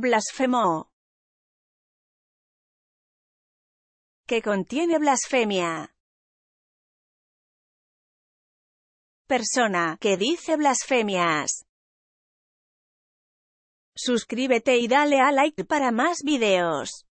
Blasfemo. Que contiene blasfemia. Persona que dice blasfemias. Suscríbete y dale a like para más videos.